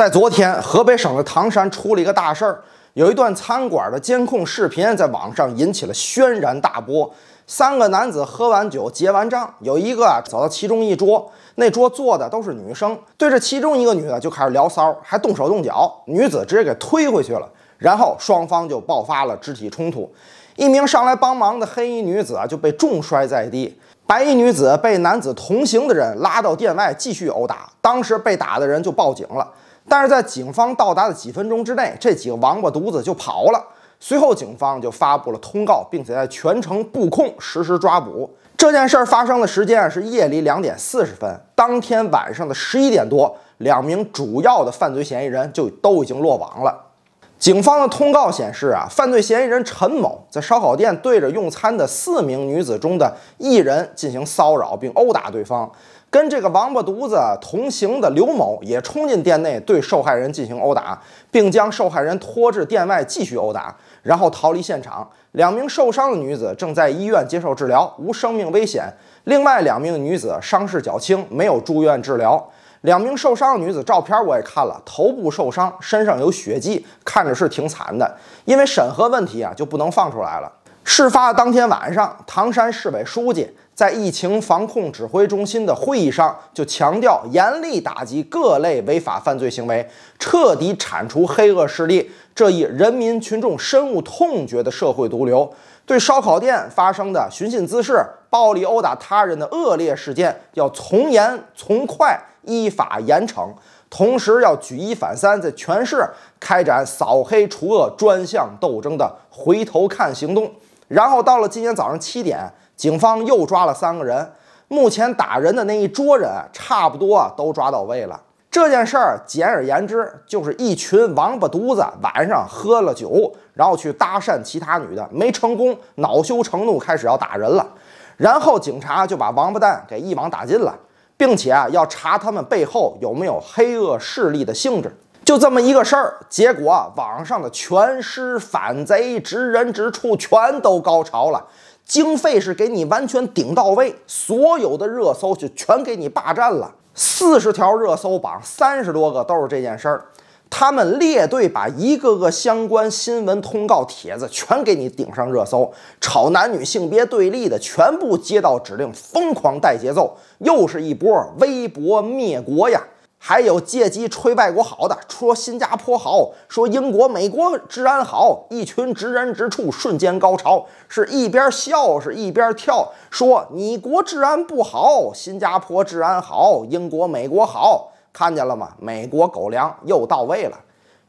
在昨天，河北省的唐山出了一个大事儿，有一段餐馆的监控视频在网上引起了轩然大波。三个男子喝完酒结完账，有一个啊走到其中一桌，那桌坐的都是女生，对着其中一个女的就开始聊骚，还动手动脚，女子直接给推回去了，然后双方就爆发了肢体冲突。一名上来帮忙的黑衣女子啊就被重摔在地，白衣女子被男子同行的人拉到店外继续殴打，当时被打的人就报警了。但是在警方到达的几分钟之内，这几个王八犊子就跑了。随后，警方就发布了通告，并且在全城布控实施抓捕。这件事儿发生的时间啊是夜里两点四十分。当天晚上的十一点多，两名主要的犯罪嫌疑人就都已经落网了。警方的通告显示啊，犯罪嫌疑人陈某在烧烤店对着用餐的四名女子中的一人进行骚扰并殴打对方。跟这个王八犊子同行的刘某也冲进店内，对受害人进行殴打，并将受害人拖至店外继续殴打，然后逃离现场。两名受伤的女子正在医院接受治疗，无生命危险。另外两名女子伤势较轻，没有住院治疗。两名受伤的女子照片我也看了，头部受伤，身上有血迹，看着是挺惨的。因为审核问题啊，就不能放出来了。事发当天晚上，唐山市委书记。在疫情防控指挥中心的会议上，就强调严厉打击各类违法犯罪行为，彻底铲除黑恶势力这一人民群众深恶痛绝的社会毒瘤。对烧烤店发生的寻衅滋事、暴力殴打他人的恶劣事件，要从严从快依法严惩。同时，要举一反三，在全市开展扫黑除恶专项斗争的回头看行动。然后，到了今天早上七点。警方又抓了三个人，目前打人的那一桌人差不多都抓到位了。这件事儿简而言之就是一群王八犊子晚上喝了酒，然后去搭讪其他女的没成功，恼羞成怒开始要打人了，然后警察就把王八蛋给一网打尽了，并且啊要查他们背后有没有黑恶势力的性质。就这么一个事儿，结果网上的全尸反贼直人之处全都高潮了。经费是给你完全顶到位，所有的热搜就全给你霸占了。四十条热搜榜，三十多个都是这件事儿。他们列队把一个个相关新闻通告帖子全给你顶上热搜，炒男女性别对立的全部接到指令，疯狂带节奏，又是一波微博灭国呀！还有借机吹外国好的，说新加坡好，说英国、美国治安好，一群直人直畜瞬间高潮，是一边笑是一边跳，说你国治安不好，新加坡治安好，英国、美国好，看见了吗？美国狗粮又到位了。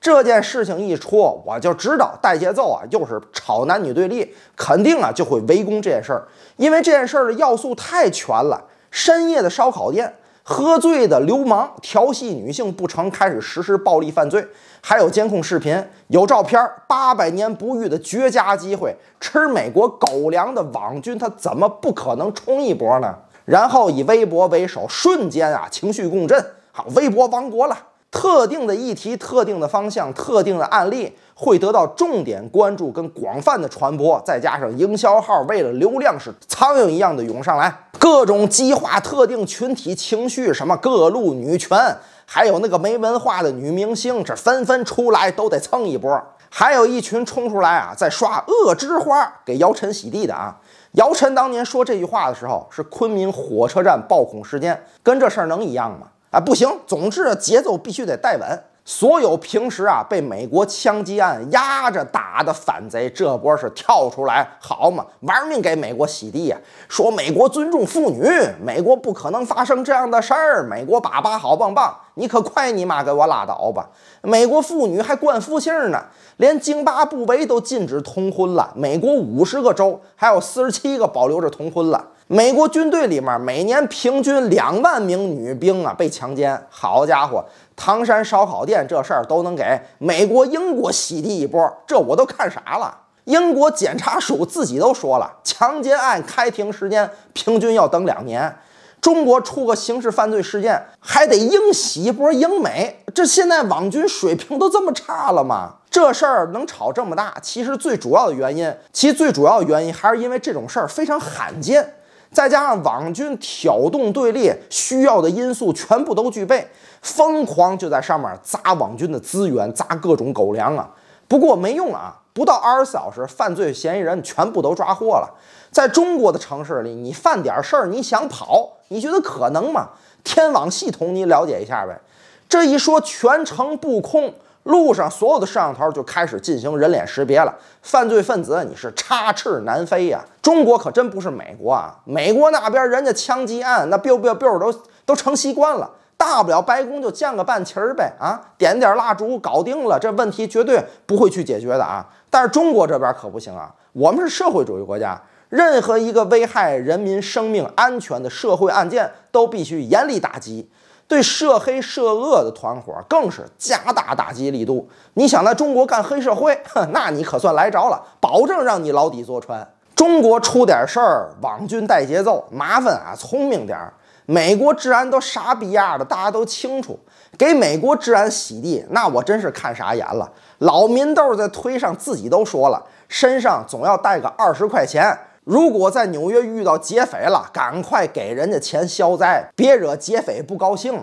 这件事情一出，我就知道带节奏啊，又是炒男女对立，肯定啊就会围攻这件事儿，因为这件事儿的要素太全了，深夜的烧烤店。喝醉的流氓调戏女性不成，开始实施暴力犯罪。还有监控视频，有照片八百年不遇的绝佳机会。吃美国狗粮的网军，他怎么不可能冲一波呢？然后以微博为首，瞬间啊，情绪共振，好，微博亡国了。特定的议题，特定的方向，特定的案例。会得到重点关注跟广泛的传播，再加上营销号为了流量是苍蝇一样的涌上来，各种激化特定群体情绪，什么各路女权，还有那个没文化的女明星这纷纷出来都得蹭一波，还有一群冲出来啊，在刷恶之花给姚晨洗地的啊，姚晨当年说这句话的时候是昆明火车站暴恐事件，跟这事儿能一样吗？啊，不行，总之节奏必须得带稳。所有平时啊被美国枪击案压着打的反贼，这波是跳出来好嘛，玩命给美国洗地呀！说美国尊重妇女，美国不可能发生这样的事儿。美国爸爸好棒棒，你可快你妈给我拉倒吧！美国妇女还冠夫姓呢，连津巴布韦都禁止通婚了，美国五十个州还有四十七个保留着通婚了。美国军队里面每年平均两万名女兵啊被强奸，好家伙，唐山烧烤店这事儿都能给美国、英国洗地一波，这我都看啥了？英国检察署自己都说了，强奸案开庭时间平均要等两年，中国出个刑事犯罪事件还得英洗一波英美，这现在网军水平都这么差了吗？这事儿能炒这么大，其实最主要的原因，其最主要的原因还是因为这种事儿非常罕见。再加上网军挑动对立需要的因素全部都具备，疯狂就在上面砸网军的资源，砸各种狗粮啊！不过没用啊，不到二十四小时，犯罪嫌疑人全部都抓获了。在中国的城市里，你犯点事儿，你想跑，你觉得可能吗？天网系统，你了解一下呗。这一说，全城布控。路上所有的摄像头就开始进行人脸识别了，犯罪分子你是插翅难飞呀！中国可真不是美国啊，美国那边人家枪击案那 biu biu biu 都都成习惯了，大不了白宫就降个半旗儿呗啊，点点蜡烛搞定了，这问题绝对不会去解决的啊！但是中国这边可不行啊，我们是社会主义国家，任何一个危害人民生命安全的社会案件都必须严厉打击。对涉黑涉恶的团伙更是加大打击力度。你想在中国干黑社会，哼，那你可算来着了，保证让你牢底坐穿。中国出点事儿，网军带节奏，麻烦啊！聪明点儿，美国治安都啥逼样的，大家都清楚。给美国治安洗地，那我真是看傻眼了。老民豆在推上自己都说了，身上总要带个二十块钱。如果在纽约遇到劫匪了，赶快给人家钱消灾，别惹劫匪不高兴。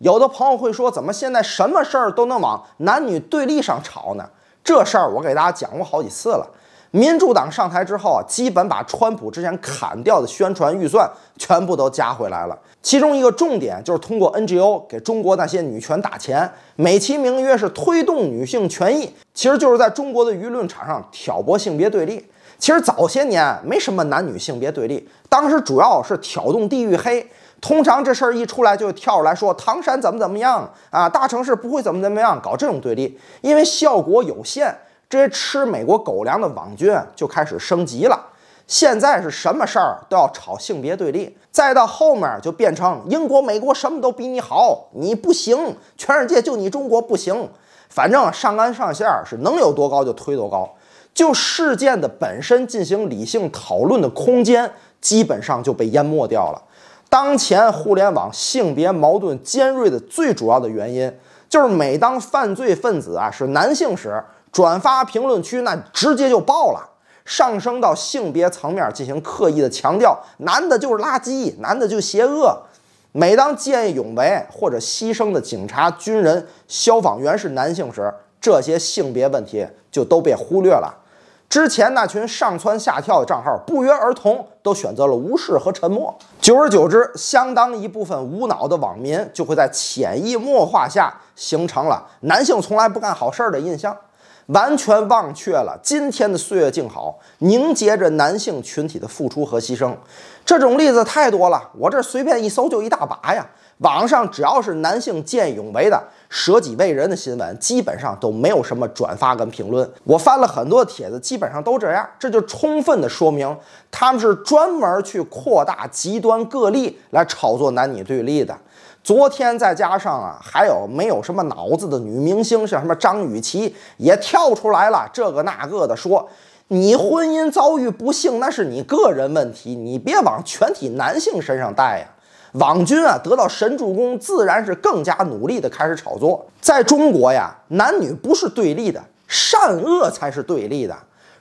有的朋友会说，怎么现在什么事儿都能往男女对立上炒呢？这事儿我给大家讲过好几次了。民主党上台之后啊，基本把川普之前砍掉的宣传预算全部都加回来了。其中一个重点就是通过 NGO 给中国那些女权打钱，美其名曰是推动女性权益，其实就是在中国的舆论场上挑拨性别对立。其实早些年没什么男女性别对立，当时主要是挑动地域黑。通常这事儿一出来，就跳出来说唐山怎么怎么样啊，大城市不会怎么怎么样，搞这种对立，因为效果有限。这些吃美国狗粮的网军就开始升级了。现在是什么事儿都要炒性别对立，再到后面就变成英国、美国什么都比你好，你不行，全世界就你中国不行。反正上纲上线是能有多高就推多高。就事件的本身进行理性讨论的空间基本上就被淹没掉了。当前互联网性别矛盾尖锐的最主要的原因，就是每当犯罪分子啊是男性时，转发评论区那直接就爆了，上升到性别层面进行刻意的强调，男的就是垃圾，男的就邪恶。每当见义勇为或者牺牲的警察、军人、消防员是男性时，这些性别问题就都被忽略了。之前那群上蹿下跳的账号，不约而同都选择了无视和沉默。久而久之，相当一部分无脑的网民就会在潜移默化下形成了男性从来不干好事儿的印象，完全忘却了今天的岁月静好凝结着男性群体的付出和牺牲。这种例子太多了，我这随便一搜就一大把呀。网上只要是男性见义勇为的舍己为人的新闻，基本上都没有什么转发跟评论。我翻了很多帖子，基本上都这样，这就充分的说明他们是专门去扩大极端个例来炒作男女对立的。昨天再加上啊，还有没有什么脑子的女明星，像什么张雨绮也跳出来了，这个那个的说你婚姻遭遇不幸那是你个人问题，你别往全体男性身上带呀。网军啊，得到神助攻，自然是更加努力的开始炒作。在中国呀，男女不是对立的，善恶才是对立的。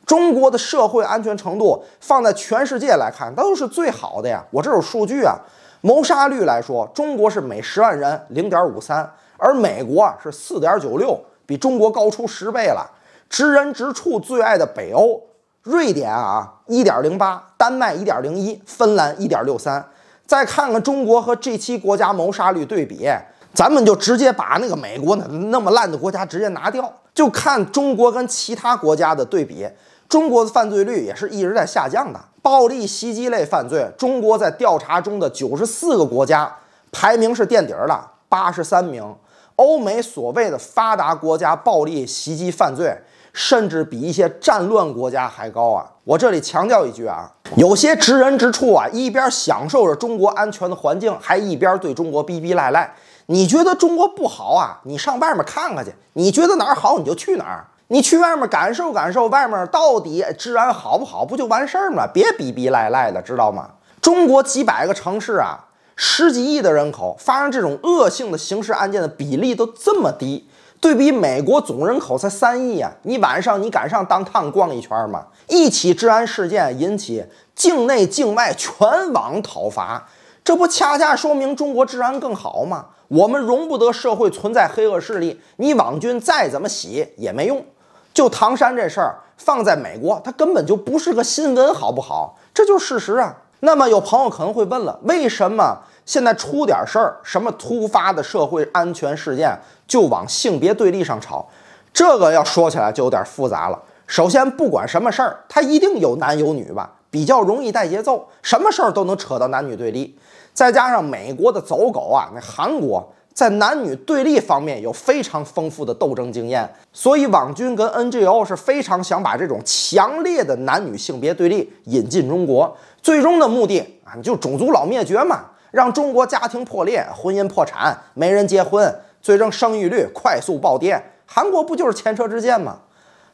中国的社会安全程度放在全世界来看，都是最好的呀。我这有数据啊，谋杀率来说，中国是每十万人零点五三，而美国啊是四点九六，比中国高出十倍了。知人直处，最爱的北欧，瑞典啊一点零八，丹麦一点零一，芬兰一点六三。再看看中国和 G 七国家谋杀率对比，咱们就直接把那个美国那那么烂的国家直接拿掉，就看中国跟其他国家的对比。中国的犯罪率也是一直在下降的，暴力袭击类犯罪，中国在调查中的九十四个国家排名是垫底儿的，八十三名。欧美所谓的发达国家，暴力袭击犯罪。甚至比一些战乱国家还高啊！我这里强调一句啊，有些直人之处啊，一边享受着中国安全的环境，还一边对中国逼逼赖赖。你觉得中国不好啊？你上外面看看去。你觉得哪儿好你就去哪儿。你去外面感受感受，外面到底治安好不好？不就完事儿吗？别逼逼赖赖的，知道吗？中国几百个城市啊，十几亿的人口，发生这种恶性的刑事案件的比例都这么低。对比美国总人口才三亿啊，你晚上你敢上当趟逛一圈吗？一起治安事件引起境内境外全网讨伐，这不恰恰说明中国治安更好吗？我们容不得社会存在黑恶势力，你网军再怎么洗也没用。就唐山这事儿放在美国，它根本就不是个新闻，好不好？这就是事实啊。那么有朋友可能会问了，为什么？现在出点事儿，什么突发的社会安全事件，就往性别对立上炒。这个要说起来就有点复杂了。首先，不管什么事儿，它一定有男有女吧，比较容易带节奏，什么事儿都能扯到男女对立。再加上美国的走狗啊，那韩国在男女对立方面有非常丰富的斗争经验，所以网军跟 NGO 是非常想把这种强烈的男女性别对立引进中国，最终的目的啊，就种族老灭绝嘛。让中国家庭破裂，婚姻破产，没人结婚，最终生育率快速暴跌。韩国不就是前车之鉴吗？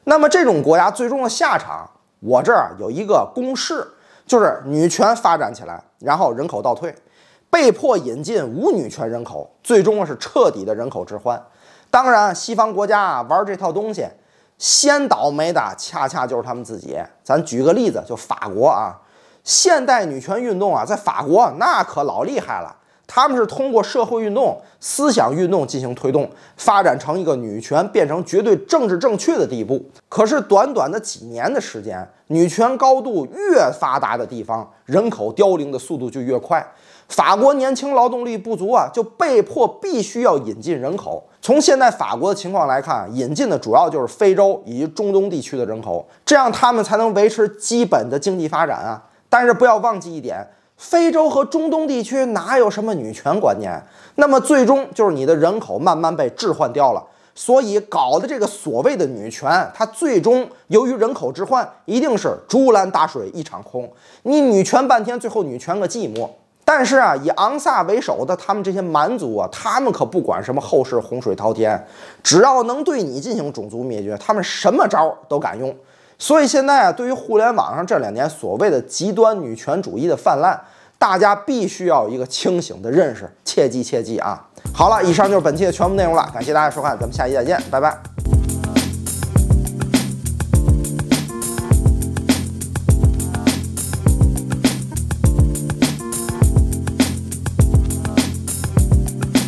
那么这种国家最终的下场，我这儿有一个公式，就是女权发展起来，然后人口倒退，被迫引进无女权人口，最终是彻底的人口置换。当然，西方国家啊玩这套东西，先倒霉的恰恰就是他们自己。咱举个例子，就法国啊。现代女权运动啊，在法国那可老厉害了。他们是通过社会运动、思想运动进行推动，发展成一个女权变成绝对政治正确的地步。可是短短的几年的时间，女权高度越发达的地方，人口凋零的速度就越快。法国年轻劳动力不足啊，就被迫必须要引进人口。从现在法国的情况来看，引进的主要就是非洲以及中东地区的人口，这样他们才能维持基本的经济发展啊。但是不要忘记一点，非洲和中东地区哪有什么女权观念？那么最终就是你的人口慢慢被置换掉了。所以搞的这个所谓的女权，它最终由于人口置换，一定是竹篮打水一场空。你女权半天，最后女权个寂寞。但是啊，以昂萨为首的他们这些蛮族啊，他们可不管什么后世洪水滔天，只要能对你进行种族灭绝，他们什么招都敢用。所以现在啊，对于互联网上这两年所谓的极端女权主义的泛滥，大家必须要有一个清醒的认识，切记切记啊！好了，以上就是本期的全部内容了，感谢大家收看，咱们下期再见，拜拜。